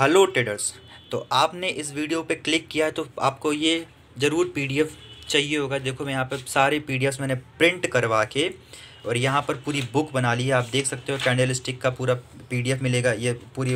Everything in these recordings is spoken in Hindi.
हेलो ट्रेडर्स तो आपने इस वीडियो पे क्लिक किया है तो आपको ये ज़रूर पीडीएफ चाहिए होगा देखो मैं यहाँ पर सारे पी मैंने प्रिंट करवा के और यहाँ पर पूरी बुक बना ली है आप देख सकते हो कैंडल स्टिक का पूरा पीडीएफ मिलेगा ये पूरी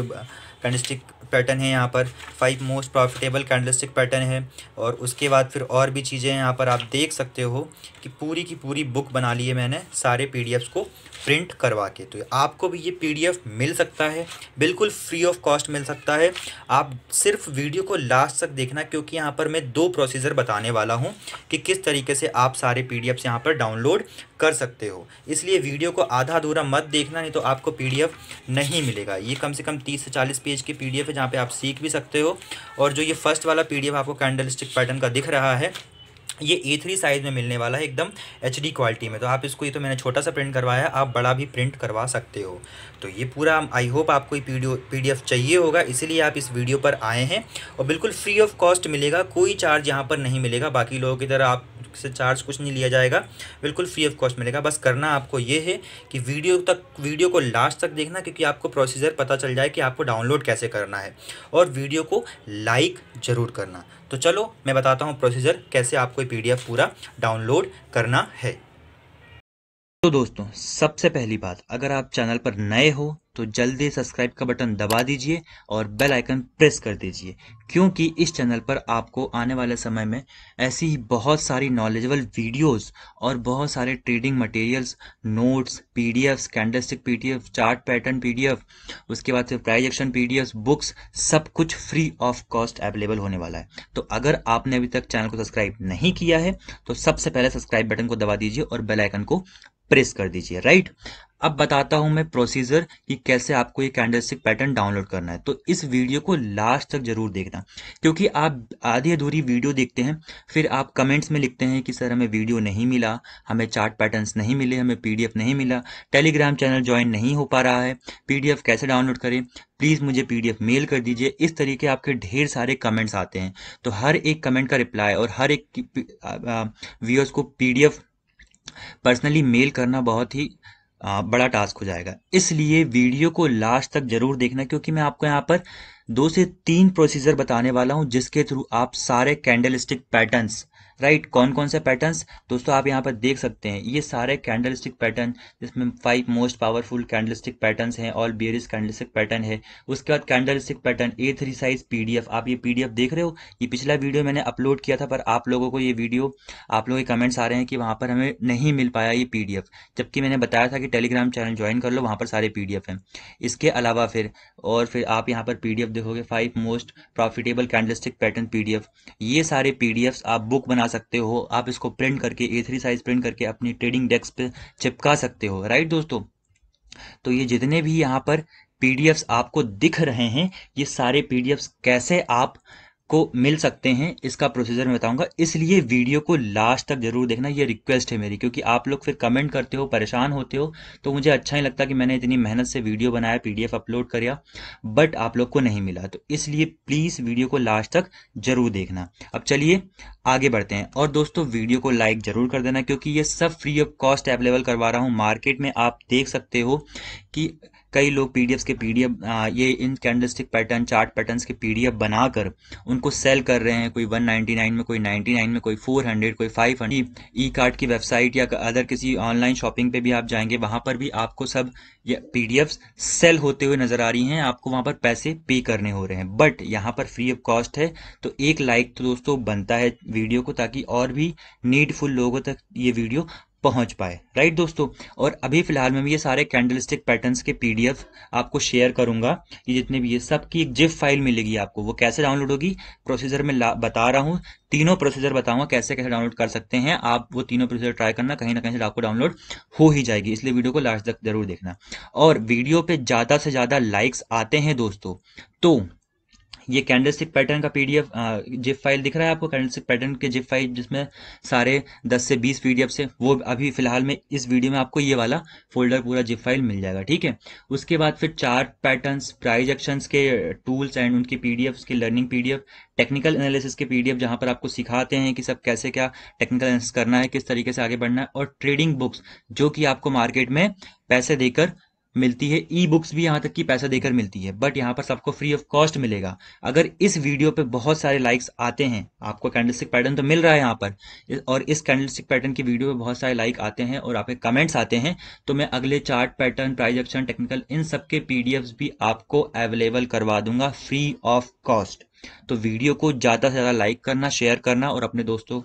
कैंडलस्टिक पैटर्न है यहाँ पर five most profitable candlestick pattern है और उसके बाद फिर और भी चीज़ें यहाँ पर आप देख सकते हो कि पूरी की पूरी बुक बना ली है मैंने सारे पी को प्रिंट करवा के तो आपको भी ये पी मिल सकता है बिल्कुल फ्री ऑफ कॉस्ट मिल सकता है आप सिर्फ वीडियो को लास्ट तक देखना क्योंकि यहाँ पर मैं दो प्रोसीजर बताने वाला हूँ कि किस तरीके से आप सारे पी डी यहाँ पर डाउनलोड कर सकते हो इसलिए वीडियो को आधा अधूरा मत देखना नहीं तो आपको पीडीएफ नहीं मिलेगा ये कम से कम तीस से चालीस पेज की पीडीएफ है जहाँ पे आप सीख भी सकते हो और जो ये फर्स्ट वाला पीडीएफ आपको कैंडल स्टिक पैटर्न का दिख रहा है ये ए थ्री साइज़ में मिलने वाला है एकदम एच डी क्वालिटी में तो आप इसको ये तो मैंने छोटा सा प्रिंट करवाया आप बड़ा भी प्रिंट करवा सकते हो तो ये पूरा आई होप आपको पी डी चाहिए होगा इसीलिए आप इस वीडियो पर आए हैं और बिल्कुल फ्री ऑफ कॉस्ट मिलेगा कोई चार्ज यहाँ पर नहीं मिलेगा बाकी लोगों की तरह आपसे चार्ज कुछ नहीं लिया जाएगा बिल्कुल फ्री ऑफ कॉस्ट मिलेगा बस करना आपको ये है कि वीडियो तक वीडियो को लास्ट तक देखना क्योंकि आपको प्रोसीजर पता चल जाए कि आपको डाउनलोड कैसे करना है और वीडियो को लाइक ज़रूर करना तो चलो मैं बताता हूँ प्रोसीजर कैसे आपको ये पीडीएफ पूरा डाउनलोड करना है तो दोस्तों सबसे पहली बात अगर आप चैनल पर नए हो तो जल्दी सब्सक्राइब का बटन दबा दीजिए और बेल आइकन प्रेस कर दीजिए क्योंकि इस चैनल पर आपको आने वाले समय में ऐसी ही बहुत सारी नॉलेजेबल वीडियोस और बहुत सारे trading materials notes PDF candlestick PDF chart pattern PDF उसके बाद फिर प्राइज एक्शन पीडीएफ बुक्स सब कुछ फ्री ऑफ कॉस्ट अवेलेबल होने वाला है तो अगर आपने अभी तक चैनल को सब्सक्राइब नहीं किया है तो सबसे पहले सब्सक्राइब बटन को दबा दीजिए और बेलाइकन को प्रेस कर दीजिए राइट अब बताता हूं मैं प्रोसीजर कि कैसे आपको ये कैंडलस्टिक पैटर्न डाउनलोड करना है तो इस वीडियो को लास्ट तक जरूर देखना क्योंकि आप आधी अधूरी वीडियो देखते हैं फिर आप कमेंट्स में लिखते हैं कि सर हमें वीडियो नहीं मिला हमें चार्ट पैटर्न्स नहीं मिले हमें पीडीएफ नहीं मिला टेलीग्राम चैनल ज्वाइन नहीं हो पा रहा है पी कैसे डाउनलोड करें प्लीज़ मुझे पी मेल कर दीजिए इस तरीके आपके ढेर सारे कमेंट्स आते हैं तो हर एक कमेंट का रिप्लाई और हर एक व्यूअर्स को पी पर्सनली मेल करना बहुत ही बड़ा टास्क हो जाएगा इसलिए वीडियो को लास्ट तक जरूर देखना क्योंकि मैं आपको यहाँ पर दो से तीन प्रोसीजर बताने वाला हूँ जिसके थ्रू आप सारे कैंडल पैटर्न्स राइट कौन कौन से पैटर्न्स दोस्तों आप यहाँ पर देख सकते हैं ये सारे कैंडलस्टिक पैटर्न जिसमें five most powerful candlestick patterns हैं ऑल बियरिस कैंडलस्टिक पैटर्न है उसके बाद candlestick pattern A three size PDF आप ये पीडीएफ देख रहे हो ये पिछला वीडियो मैंने अपलोड किया था पर आप लोगों को ये वीडियो आप लोगों के कमेंट्स आ रहे हैं कि वहाँ पर हमें नहीं मिल पाया ये पी जबकि मैंने बताया था कि टेलीग्राम चैनल ज्वाइन कर लो वहाँ पर सारे पी हैं इसके अलावा फिर और फिर आप यहाँ पर पी देखोगे five most profitable candlestick pattern P ये सारे पी आप बुक बना बना सकते हो आप इसको प्रिंट करके ए थ्री साइज प्रिंट करके अपनी ट्रेडिंग डेस्क पे चिपका सकते हो राइट दोस्तों तो ये जितने भी यहाँ पर पीडीएफ आपको दिख रहे हैं ये सारे पीडीएफ कैसे आप आपको मिल सकते हैं इसका प्रोसीजर मैं बताऊंगा इसलिए वीडियो को लास्ट तक जरूर देखना ये रिक्वेस्ट है मेरी क्योंकि आप लोग फिर कमेंट करते हो परेशान होते हो तो मुझे अच्छा ही लगता कि मैंने इतनी मेहनत से वीडियो बनाया पीडीएफ अपलोड कर बट आप लोग को नहीं मिला तो इसलिए प्लीज़ वीडियो को लास्ट तक जरूर देखना अब चलिए आगे बढ़ते हैं और दोस्तों वीडियो को लाइक जरूर कर देना क्योंकि ये सब फ्री ऑफ कॉस्ट अवेलेबल करवा रहा हूँ मार्केट में आप देख सकते हो कि कई लोग पीडीएफ के पीडीएफ ये इन कैंडलस्टिक पैटर्न चार्ट पैटर्न्स के पीडीएफ बनाकर उनको सेल कर रहे हैं कोई 199 में कोई 99 में कोई 400 कोई 500 ई कार्ड की वेबसाइट या अदर किसी ऑनलाइन शॉपिंग पे भी आप जाएंगे वहां पर भी आपको सब ये पीडीएफ सेल होते हुए नजर आ रही हैं आपको वहां पर पैसे पे करने हो रहे हैं बट यहाँ पर फ्री ऑफ कॉस्ट है तो एक लाइक तो दोस्तों बनता है वीडियो को ताकि और भी नीडफुल लोगों तक ये वीडियो पहुंच पाए राइट दोस्तों और अभी फ़िलहाल मैं ये सारे कैंडलस्टिक पैटर्न्स के पीडीएफ आपको शेयर करूंगा ये जितने भी ये सब की एक जिप फाइल मिलेगी आपको वो कैसे डाउनलोड होगी प्रोसीजर में बता रहा हूँ तीनों प्रोसीजर बताऊंगा कैसे कैसे डाउनलोड कर सकते हैं आप वो तीनों प्रोसीजर ट्राई करना कहीं ना कहीं से आपको डाउनलोड हो ही जाएगी इसलिए वीडियो को लास्ट तक जरूर देखना और वीडियो पे ज़्यादा से ज़्यादा लाइक्स आते हैं दोस्तों तो ये कैंडलस्टिक पैटर्न का पीडीएफ जिप फाइल दिख रहा है आपको कैंडलस्टिक पैटर्न के जिप फाइल जिसमें सारे 10 से 20 पीडीएफ से वो अभी फिलहाल में इस वीडियो में आपको ये वाला फोल्डर पूरा जिप फाइल मिल जाएगा ठीक है उसके बाद फिर चार पैटर्न्स प्राइज एक्शंस के टूल्स एंड उनकी पीडीएफ के लर्निंग पीडीएफ टेक्निकल एनालिसिस के पीडीएफ जहां पर आपको सिखाते हैं कि सब कैसे क्या टेक्निकल एनालिसिस करना है किस तरीके से आगे बढ़ना है और ट्रेडिंग बुक्स जो कि आपको मार्केट में पैसे देकर मिलती है ई बुक्स भी यहाँ तक की पैसा देकर मिलती है बट यहाँ पर सबको फ्री ऑफ कॉस्ट मिलेगा अगर इस वीडियो पे बहुत सारे लाइक्स आते हैं आपको कैंडलस्टिक पैटर्न तो मिल रहा है यहाँ पर और इस कैंडलस्टिक पैटर्न की वीडियो पे बहुत सारे लाइक आते हैं और आपके कमेंट्स आते हैं तो मैं अगले chart pattern price option technical in P D P भी आपको अवेलेबल करवा दूंगा फ्री ऑफ कॉस्ट तो वीडियो को ज़्यादा से ज़्यादा लाइक करना शेयर करना और अपने दोस्तों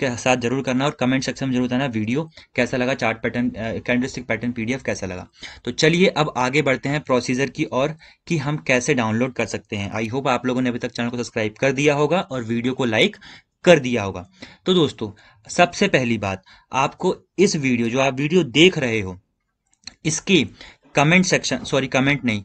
के साथ जरूर करना और कमेंट सेक्शन में जरूर बताना वीडियो कैसा लगा chart pattern candlestick pattern PDF कैसा लगा तो चलिए अब आगे बढ़ते हैं प्रोसीजर की और कि हम कैसे डाउनलोड कर सकते हैं आई होप आप लोगों ने अभी तक चैनल को सब्सक्राइब कर दिया होगा और वीडियो को लाइक कर दिया होगा तो दोस्तों सबसे पहली बात आपको इस वीडियो जो आप वीडियो देख रहे हो इसकी कमेंट सेक्शन सॉरी कमेंट नहीं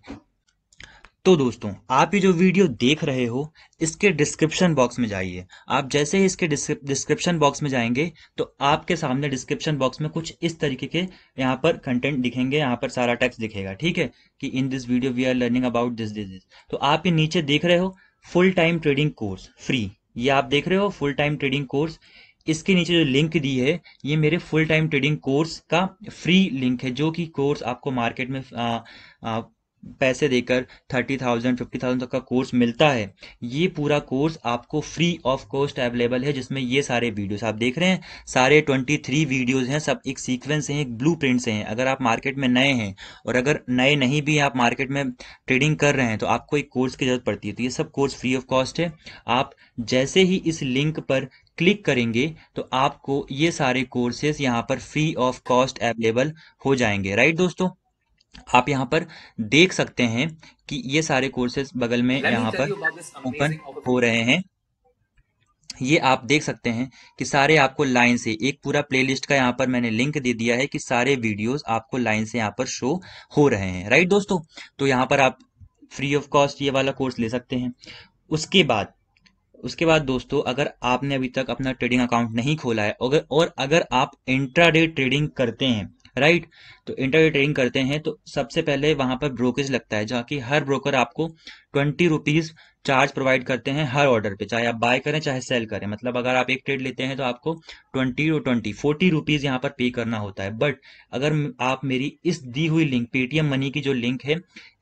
तो दोस्तों आप ये जो वीडियो देख रहे हो इसके डिस्क्रिप्शन बॉक्स में जाइए आप जैसे ही इसके डिस्क्रिप्शन बॉक्स में जाएंगे तो आपके सामने डिस्क्रिप्शन बॉक्स में कुछ इस तरीके के यहाँ पर कंटेंट दिखेंगे यहाँ पर सारा टेक्स्ट दिखेगा ठीक है कि in this video we are learning about this this this तो आप ये नीचे देख रहे हो full time trading course free ये आप देख रहे हो फुल टाइम ट्रेडिंग कोर्स इसके नीचे जो लिंक दी है ये मेरे फुल टाइम ट्रेडिंग कोर्स का फ्री लिंक है जो कि कोर्स आपको मार्केट में आ, आ, पैसे देकर थर्टी थाउजेंड फिफ्टी थाउजेंड तक का कोर्स मिलता है ये पूरा कोर्स आपको फ्री ऑफ कॉस्ट अवेलेबल है जिसमें ये सारे वीडियोस आप देख रहे हैं सारे ट्वेंटी थ्री वीडियोज़ हैं सब एक सीक्वेंस से हैं एक ब्लू प्रिंट से हैं अगर आप मार्केट में नए हैं और अगर नए नहीं भी आप मार्केट में ट्रेडिंग कर रहे हैं तो आपको एक कोर्स की ज़रूरत पड़ती है तो ये सब कोर्स फ्री ऑफ कॉस्ट है आप जैसे ही इस लिंक पर क्लिक करेंगे तो आपको ये सारे कोर्सेज यहाँ पर फ्री ऑफ कॉस्ट अवेलेबल हो जाएंगे राइट दोस्तों आप यहाँ पर देख सकते हैं कि ये सारे कोर्सेज बगल में यहाँ पर ओपन हो रहे हैं ये आप देख सकते हैं कि सारे आपको लाइन से एक पूरा प्लेलिस्ट का यहाँ पर मैंने लिंक दे दिया है कि सारे वीडियोस आपको लाइन से यहाँ पर शो हो रहे हैं राइट दोस्तों तो यहाँ पर आप फ्री ऑफ कॉस्ट ये वाला कोर्स ले सकते हैं उसके बाद उसके बाद दोस्तों अगर आपने अभी तक अपना ट्रेडिंग अकाउंट नहीं खोला है और, और अगर आप इंट्राडे ट्रेडिंग करते हैं राइट तो इंटर ट्रेडिंग करते हैं तो सबसे पहले वहां पर ब्रोकरेज लगता है जहाँ की हर ब्रोकर आपको ट्वेंटी रुपीज चार्ज प्रोवाइड करते हैं हर ऑर्डर पे चाहे आप बाय करें चाहे सेल करें मतलब अगर आप एक ट्रेड लेते हैं तो आपको ट्वेंटी और ट्वेंटी फोर्टी रुपीज यहाँ पर पे करना होता है बट अगर आप मेरी इस दी हुई लिंक पेटीएम मनी की जो लिंक है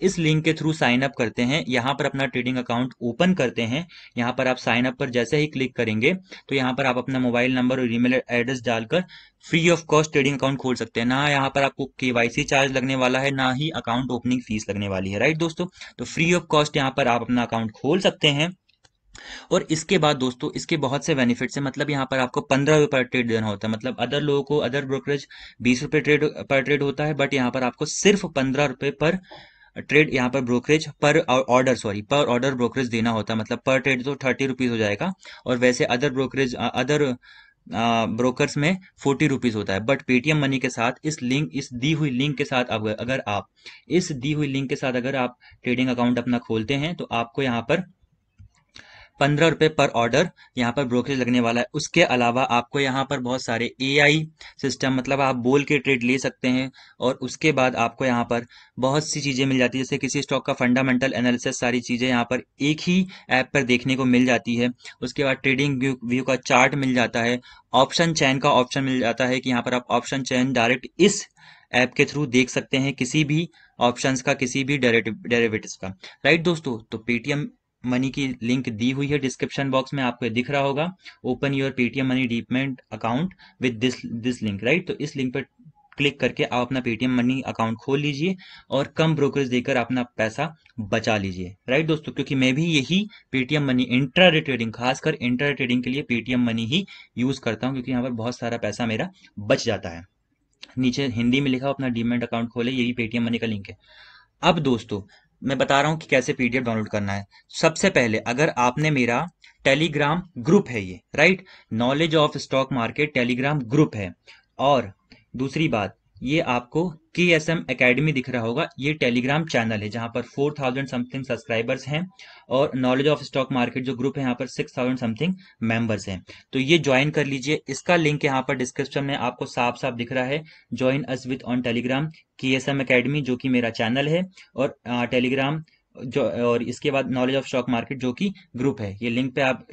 इस लिंक के थ्रू साइन अप करते हैं यहाँ पर अपना ट्रेडिंग अकाउंट ओपन करते हैं यहाँ पर आप साइन अप पर जैसे ही क्लिक करेंगे तो यहाँ पर आप अपना मोबाइल नंबर और ईमेल एड्रेस डालकर free of cost trading account खोल सकते हैं ना यहाँ पर आपको केवाईसी चार्ज लगने वाला है ना ही अकाउंट ओपनिंग फीस लगने वाली है राइट दोस्तों तो फ्री ऑफ कॉस्ट यहाँ पर आप अपना अकाउंट खोल सकते हैं और इसके बाद दोस्तों इसके बहुत से बेनिफिट्स हैं मतलब यहाँ पर आपको पंद्रह रुपये पर ट्रेड देना होता है मतलब अदर लोगों को अदर ब्रोकरेज बीस रुपये ट्रेड पर ट्रेड होता है बट यहाँ पर आपको सिर्फ पंद्रह रुपये पर ट्रेड यहाँ पर ब्रोकरेज पर ऑर्डर सॉरी पर ऑर्डर ब्रोकरेज देना होता है मतलब पर ट्रेड तो थर्टी रुपीज़ हो जाएगा और वैसे अदर ब्रोकरेज अदर ब्रोकर्स में फोर्टी रुपीज़ होता है बट पेटीएम मनी के साथ इस लिंक इस दी हुई लिंक के साथ अगर आप इस दी हुई लिंक के साथ अगर आप ट्रेडिंग अकाउंट अपना खोलते हैं तो आपको यहाँ पर पंद्रह रुपये पर ऑर्डर यहाँ पर ब्रोकरेज लगने वाला है उसके अलावा आपको यहाँ पर बहुत सारे एआई सिस्टम मतलब आप बोल के ट्रेड ले सकते हैं और उसके बाद आपको यहाँ पर बहुत सी चीज़ें मिल जाती है जैसे किसी स्टॉक का फंडामेंटल एनालिसिस सारी चीज़ें यहाँ पर एक ही ऐप पर देखने को मिल जाती है उसके बाद ट्रेडिंग व्यू व्यू का चार्ट मिल जाता है ऑप्शन चैन का ऑप्शन मिल जाता है कि यहाँ पर आप ऑप्शन चैन डायरेक्ट इस ऐप के थ्रू देख सकते हैं किसी भी ऑप्शंस का किसी भी डेरेवेटिव का राइट दोस्तों तो पेटीएम मनी की लिंक दी हुई है डिस्क्रिप्शन बॉक्स में आपको दिख रहा होगा open your Paytm money demat account with this this link right तो इस लिंक पर क्लिक करके आप अपना पेटीएम मनी अकाउंट खोल लीजिए और कम ब्रोकरेज देकर अपना पैसा बचा लीजिए राइट दोस्तों क्योंकि मैं भी यही पेटीएम मनी इंट्रा ट्रेडिंग खासकर इंट्रा ट्रेडिंग के लिए पेटीएम मनी ही यूज़ करता हूँ क्योंकि यहाँ पर बहुत सारा पैसा मेरा बच जाता है नीचे हिंदी में लिखा अपना डीमेंट अकाउंट खोले यही पेटीएम मनी का लिंक है अब दोस्तों मैं बता रहा हूँ कि कैसे पीडीएफ डाउनलोड करना है सबसे पहले अगर आपने मेरा टेलीग्राम ग्रुप है ये right knowledge of stock market Telegram group है और दूसरी बात ये आपको के एस एम अकेडमी दिख रहा होगा ये टेलीग्राम चैनल है जहां पर फोर थाउजेंड समथिंग सब्सक्राइबर्स हैं और नॉलेज ऑफ स्टॉक मार्केट जो ग्रुप है यहाँ पर सिक्स थाउजेंड समथिंग मेंबर्स हैं तो ये ज्वाइन कर लीजिए इसका लिंक यहाँ पर डिस्क्रिप्शन में आपको साफ साफ दिख रहा है join us with on Telegram K S M academy जो कि मेरा चैनल है और टेलीग्राम uh, जो और इसके बाद नॉलेज ऑफ स्टॉक मार्केट जो कि ग्रुप है ये लिंक पे आप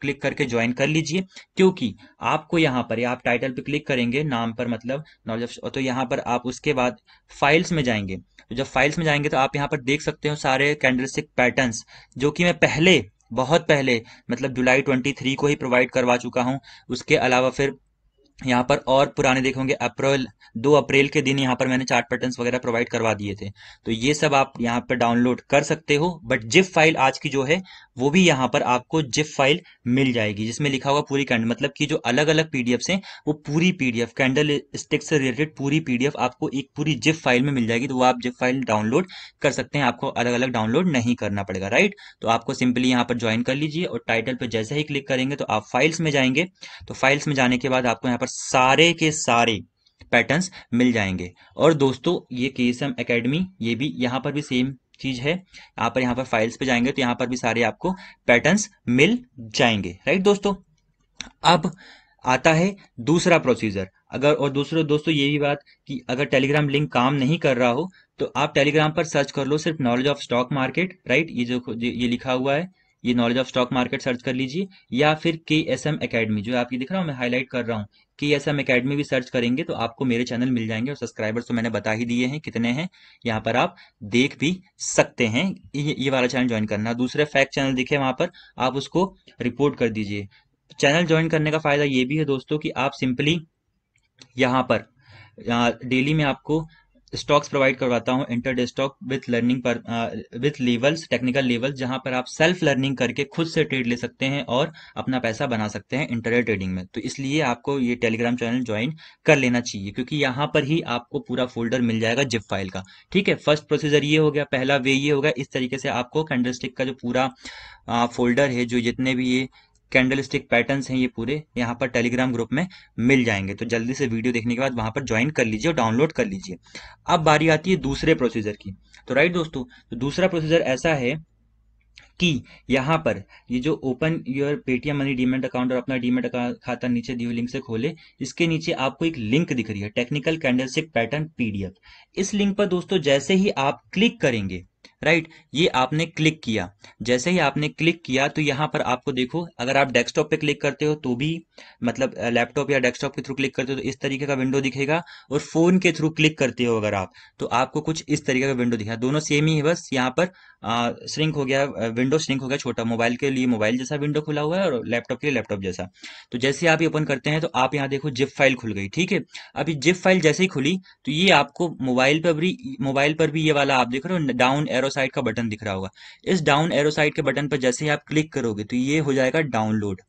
क्लिक करके ज्वाइन कर लीजिए क्योंकि आपको यहाँ पर आप टाइटल पे क्लिक करेंगे नाम पर मतलब नॉलेज ऑफ तो यहाँ पर आप उसके बाद फाइल्स में जाएंगे तो जब फाइल्स में जाएंगे तो आप यहाँ पर देख सकते हो सारे कैंडलस्टिक पैटर्न्स जो कि मैं पहले बहुत पहले मतलब जुलाई 23 को ही प्रोवाइड करवा चुका हूँ उसके अलावा फिर यहाँ पर और पुराने देखोगे अप्रैल दो अप्रैल के दिन यहाँ पर मैंने चार्ट पैटर्न वगैरह प्रोवाइड करवा दिए थे तो ये सब आप यहाँ पर डाउनलोड कर सकते हो बट जिप फाइल आज की जो है वो भी यहाँ पर आपको जिप फाइल मिल जाएगी जिसमें लिखा हुआ पूरी कैंडल मतलब कि जो अलग अलग पीडीएफ हैं वो पूरी पीडीएफ कैंडल स्टिक से रिलेटेड पूरी पीडीएफ आपको एक पूरी जिप फाइल में मिल जाएगी तो वो आप जिप फाइल डाउनलोड कर सकते हैं आपको अलग अलग डाउनलोड नहीं करना पड़ेगा राइट तो आपको सिंपली यहाँ पर ज्वाइन कर लीजिए और टाइटल पर जैसे ही क्लिक करेंगे तो आप फाइल्स में जाएंगे तो फाइल्स में जाने के बाद आपको यहाँ पर और सारे के सारे पैटर्न्स मिल जाएंगे और दोस्तों ये के एस एम अकेडमी ये भी यहाँ पर भी सेम चीज है यहाँ पर यहाँ पर फाइल्स पे जाएंगे तो यहाँ पर भी सारे आपको पैटर्न्स मिल जाएंगे राइट दोस्तों अब आता है दूसरा प्रोसीजर अगर और दूसरे दोस्तों ये भी बात कि अगर टेलीग्राम लिंक काम नहीं कर रहा हो तो आप टेलीग्राम पर सर्च कर लो सिर्फ knowledge of stock market right ये जो ये लिखा हुआ है ये knowledge of stock market search कर लीजिए या फिर के एस एम अकेडमी जो आपकी दिख रहा हूँ मैं हाईलाइट कर रहा हूँ कि एस हम अकेडमी भी सर्च करेंगे तो आपको मेरे चैनल मिल जाएंगे और सब्सक्राइबर्स तो मैंने बता ही दिए हैं कितने हैं यहाँ पर आप देख भी सकते हैं ये, ये वाला चैनल ज्वाइन करना दूसरे फैक्ट चैनल दिखे वहाँ पर आप उसको रिपोर्ट कर दीजिए चैनल ज्वाइन करने का फ़ायदा ये भी है दोस्तों कि आप सिंपली यहाँ पर डेली में आपको स्टॉक्स प्रोवाइड करवाता हूँ इंटरडे स्टॉक विथ लर्निंग पर विथ लेवल्स टेक्निकल लेवल्स जहां पर आप सेल्फ लर्निंग करके खुद से ट्रेड ले सकते हैं और अपना पैसा बना सकते हैं इंटरडे ट्रेडिंग में तो इसलिए आपको ये टेलीग्राम चैनल ज्वाइन कर लेना चाहिए क्योंकि यहाँ पर ही आपको पूरा फोल्डर मिल जाएगा जिप फाइल का ठीक है फर्स्ट प्रोसीजर ये हो गया पहला वे ये होगा इस तरीके से आपको कैंडल का जो पूरा फोल्डर uh, है जो जितने भी ये कैंडल स्टिक पैटर्न हैं ये पूरे यहाँ पर टेलीग्राम ग्रुप में मिल जाएंगे तो जल्दी से वीडियो देखने के बाद वहाँ पर ज्वाइन कर लीजिए और डाउनलोड कर लीजिए अब बारी आती है दूसरे प्रोसीजर की तो राइट दोस्तों तो दूसरा प्रोसीजर ऐसा है कि यहाँ पर ये जो open your Paytm money demat account और अपना डीमेट खाता नीचे दिए लिंक से खोले इसके नीचे आपको एक लिंक दिख रही है टेक्निकल कैंडलस्टिक पैटर्न पीडीएफ इस लिंक पर दोस्तों जैसे ही आप क्लिक करेंगे राइट ये आपने क्लिक किया जैसे ही आपने क्लिक किया तो यहाँ पर आपको देखो अगर आप डेस्कटॉप पे क्लिक करते हो तो भी मतलब लैपटॉप या डेस्कटॉप के थ्रू क्लिक करते हो तो इस तरीके का विंडो दिखेगा और फोन के थ्रू क्लिक करते हो अगर आप तो आपको कुछ इस तरीके का विंडो दिखेगा दोनों सेम ही है बस यहाँ पर श्रिंक हो गया विंडो श्रिंक हो गया छोटा मोबाइल के लिए मोबाइल जैसा विंडो खुला हुआ है और लैपटॉप के लिए लैपटॉप जैसा तो जैसे आप ये ओपन करते हैं तो आप यहाँ देखो जिप फाइल खुल गई ठीक है अभी जिप फाइल जैसे ही खुली तो ये आपको मोबाइल पर भी मोबाइल पर भी ये वाला आप देख रहे हो डाउन एरो एरो साइड का बटन दिख रहा होगा इस डाउन एरो साइड के बटन पर जैसे ही आप क्लिक करोगे तो ये हो जाएगा डाउनलोड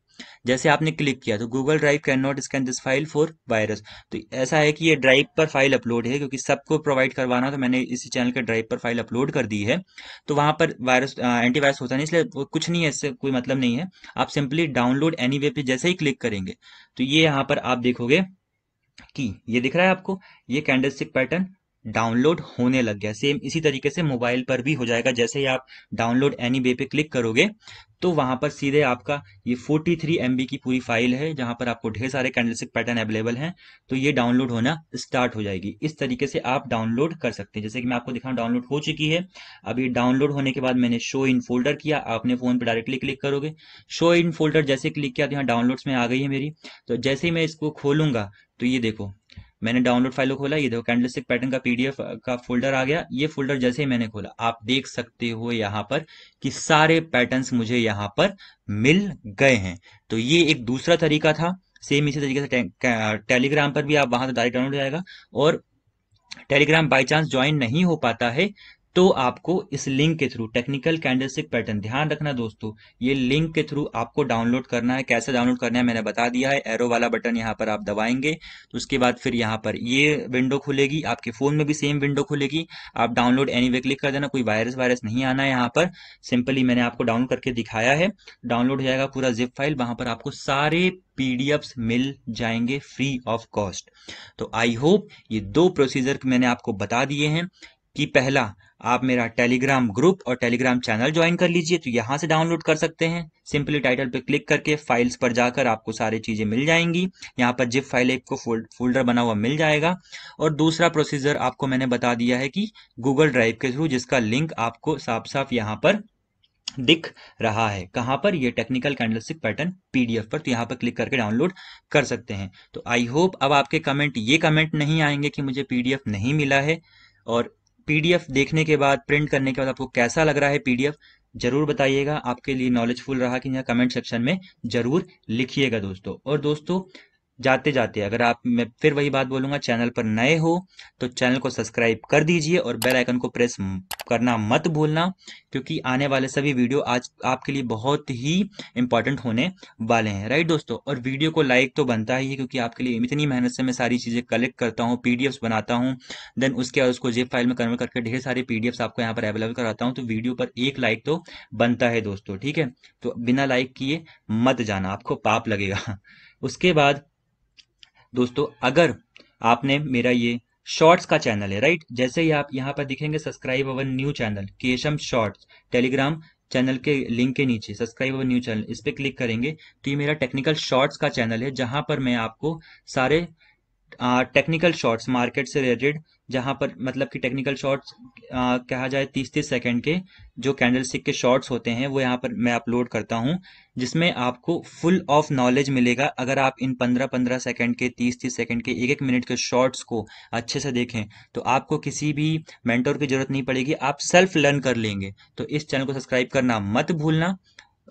जैसे आपने क्लिक किया तो Google drive can not scan this file for virus तो ऐसा है कि ये ड्राइव पर फाइल अपलोड है क्योंकि सबको प्रोवाइड करवाना तो मैंने इसी चैनल के ड्राइव पर फाइल अपलोड कर दी है तो वहां पर वायरस एंटीवायरस होता नहीं इसलिए कुछ नहीं है इससे कोई मतलब नहीं है आप सिंपली डाउनलोड एनी वे पे जैसे ही क्लिक करेंगे तो ये यहाँ पर आप देखोगे कि ये दिख रहा है आपको ये कैंडल पैटर्न डाउनलोड होने लग गया सेम इसी तरीके से मोबाइल पर भी हो जाएगा जैसे ही आप डाउनलोड एनी वे पे क्लिक करोगे तो वहां पर सीधे आपका ये 43 थ्री की पूरी फाइल है जहां पर आपको ढेर सारे कैंडलस्टिक पैटर्न अवेलेबल हैं तो ये डाउनलोड होना स्टार्ट हो जाएगी इस तरीके से आप डाउनलोड कर सकते हैं जैसे कि मैं आपको दिखा डाउनलोड हो चुकी है अब ये डाउनलोड होने के बाद मैंने शो इन फोल्डर किया आपने फोन पर डायरेक्टली क्लिक करोगे शो इन फोल्डर जैसे क्लिक किया तो यहाँ डाउनलोड्स में आ गई है मेरी तो जैसे ही मैं इसको खोलूंगा तो ये देखो मैंने डाउनलोड फाइल खोला ये देखो कैंडलस्टिक पैटर्न का पीडीएफ का फोल्डर आ गया ये फोल्डर जैसे ही मैंने खोला आप देख सकते हो यहाँ पर कि सारे पैटर्न्स मुझे यहाँ पर मिल गए हैं तो ये एक दूसरा तरीका था सेम इसी तरीके से टेलीग्राम पर भी आप वहां से डायरेक्ट डाउनलोड जाएगा और टेलीग्राम बाई चांस ज्वाइन नहीं हो पाता है तो आपको इस लिंक के थ्रू टेक्निकल कैंडलस्टिक पैटर्न ध्यान रखना दोस्तों ये लिंक के थ्रू आपको डाउनलोड करना है कैसे डाउनलोड करना है मैंने बता दिया है एरो वाला बटन यहाँ पर आप दबाएंगे तो उसके बाद फिर यहाँ पर ये विंडो खुलेगी आपके फ़ोन में भी सेम विंडो खुलेगी आप डाउनलोड एनी वे क्लिक कर देना कोई वायरस वायरस नहीं आना है यहाँ पर सिंपली मैंने आपको डाउनलोड करके दिखाया है डाउनलोड हो जाएगा पूरा जिप फाइल वहां पर आपको सारे पीडीएफ मिल जाएंगे फ्री ऑफ कॉस्ट तो आई होप ये दो प्रोसीजर मैंने आपको बता दिए हैं कि पहला आप मेरा टेलीग्राम ग्रुप और टेलीग्राम चैनल ज्वाइन कर लीजिए तो यहाँ से डाउनलोड कर सकते हैं सिंपली टाइटल पे क्लिक करके फाइल्स पर जाकर आपको सारी चीज़ें मिल जाएंगी यहाँ पर जिप फाइल एक को फोल्डर बना हुआ मिल जाएगा और दूसरा प्रोसीजर आपको मैंने बता दिया है कि गूगल ड्राइव के थ्रू जिसका लिंक आपको साफ साफ यहाँ पर दिख रहा है कहाँ पर ये टेक्निकल कैंडलस्टिक पैटर्न पीडीएफ पर तो यहाँ पर क्लिक करके डाउनलोड कर सकते हैं तो आई होप अब आपके कमेंट ये कमेंट नहीं आएंगे कि मुझे पीडीएफ नहीं मिला है और पीडीएफ देखने के बाद प्रिंट करने के बाद आपको कैसा लग रहा है पीडीएफ जरूर बताइएगा आपके लिए नॉलेजफुल रहा कि यहाँ कमेंट सेक्शन में जरूर लिखिएगा दोस्तों और दोस्तों जाते जाते अगर आप मैं फिर वही बात बोलूंगा चैनल पर नए हो तो चैनल को सब्सक्राइब कर दीजिए और बेल आइकन को प्रेस करना मत भूलना क्योंकि आने वाले सभी वीडियो आज आपके लिए बहुत ही इंपॉर्टेंट होने वाले हैं राइट दोस्तों और वीडियो को लाइक तो बनता ही है क्योंकि आपके लिए इतनी मेहनत से मैं सारी चीज़ें कलेक्ट करता हूँ पी बनाता हूँ देन उसके बाद उसको जेब फाइल में कन्वर्ट करके ढेर सारे पी आपको यहाँ पर अवेलेबल कराता हूँ तो वीडियो पर एक लाइक तो बनता है दोस्तों ठीक है तो बिना लाइक किए मत जाना आपको पाप लगेगा उसके बाद दोस्तों अगर आपने मेरा ये शॉर्ट्स का चैनल है राइट जैसे ही आप यहाँ पर दिखेंगे subscribe our new channel KSM shorts Telegram channel के लिंक के नीचे सब्सक्राइब अवर न्यू चैनल इस पर क्लिक करेंगे तो ये मेरा टेक्निकल शॉर्ट्स का चैनल है जहाँ पर मैं आपको सारे टेक्निकल शॉर्ट्स मार्केट से रिलेटेड जहाँ पर मतलब कि टेक्निकल शॉर्ट्स कहा जाए तीस तीस सेकेंड के जो कैंडल स्टिक के शॉर्ट्स होते हैं वो यहाँ पर मैं अपलोड करता हूँ जिसमें आपको फुल ऑफ नॉलेज मिलेगा अगर आप इन पंद्रह पंद्रह सेकेंड के तीस तीस सेकेंड के एक एक मिनट के शॉर्ट्स को अच्छे से देखें तो आपको किसी भी मैंटोर की जरूरत नहीं पड़ेगी आप सेल्फ लर्न कर लेंगे तो इस चैनल को सब्सक्राइब करना मत भूलना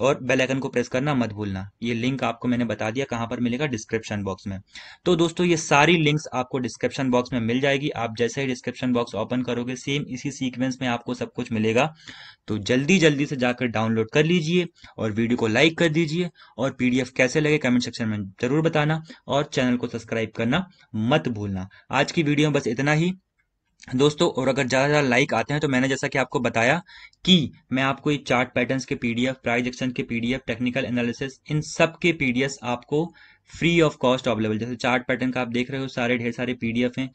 और बेल आइकन को प्रेस करना मत भूलना ये लिंक आपको मैंने बता दिया कहाँ पर मिलेगा डिस्क्रिप्शन बॉक्स में तो दोस्तों ये सारी लिंक्स आपको डिस्क्रिप्शन बॉक्स में मिल जाएगी आप जैसे ही डिस्क्रिप्शन बॉक्स ओपन करोगे सेम इसी सीक्वेंस में आपको सब कुछ मिलेगा तो जल्दी जल्दी से जाकर डाउनलोड कर लीजिए और वीडियो को लाइक कर दीजिए और पीडीएफ कैसे लगे कमेंट सेक्शन में जरूर बताना और चैनल को सब्सक्राइब करना मत भूलना आज की वीडियो में बस इतना ही दोस्तों और अगर ज़्यादा ज़्यादा लाइक आते हैं तो मैंने जैसा कि आपको बताया कि मैं आपको ये चार्ट पैटर्न्स के पीडीएफ प्राइस एक्शन के पीडीएफ टेक्निकल एनालिसिस इन सब के पीडीएफ आपको फ्री ऑफ कॉस्ट अवेलेबल जैसे चार्ट पैटर्न का आप देख रहे हो सारे ढेर सारे पीडीएफ हैं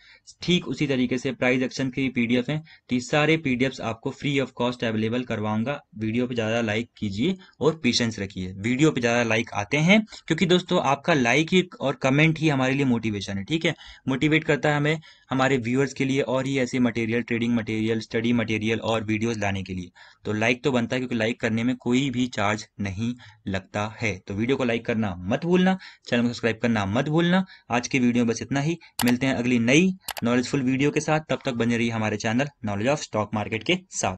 ठीक उसी तरीके से प्राइस एक्शन के भी पीडीएफ हैं तो ये सारे पीडीएफ आपको फ्री ऑफ कॉस्ट अवेलेबल करवाऊंगा वीडियो पे ज़्यादा लाइक कीजिए और पेशेंस रखिए वीडियो पे ज़्यादा लाइक आते हैं क्योंकि दोस्तों आपका लाइक ही और कमेंट ही हमारे लिए मोटिवेशन है ठीक है मोटिवेट करता है हमें हमारे व्यूअर्स के लिए और ही ऐसे material trading material study material और वीडियोज लाने के लिए तो लाइक तो बनता है क्योंकि लाइक करने में कोई भी चार्ज नहीं लगता है तो वीडियो को लाइक करना मत भूलना चैनल को सब्सक्राइब करना मत भूलना आज की वीडियो में बस इतना ही मिलते हैं अगली नई नॉलेजफुल वीडियो के साथ तब तक बने रही हमारे channel knowledge of stock market के साथ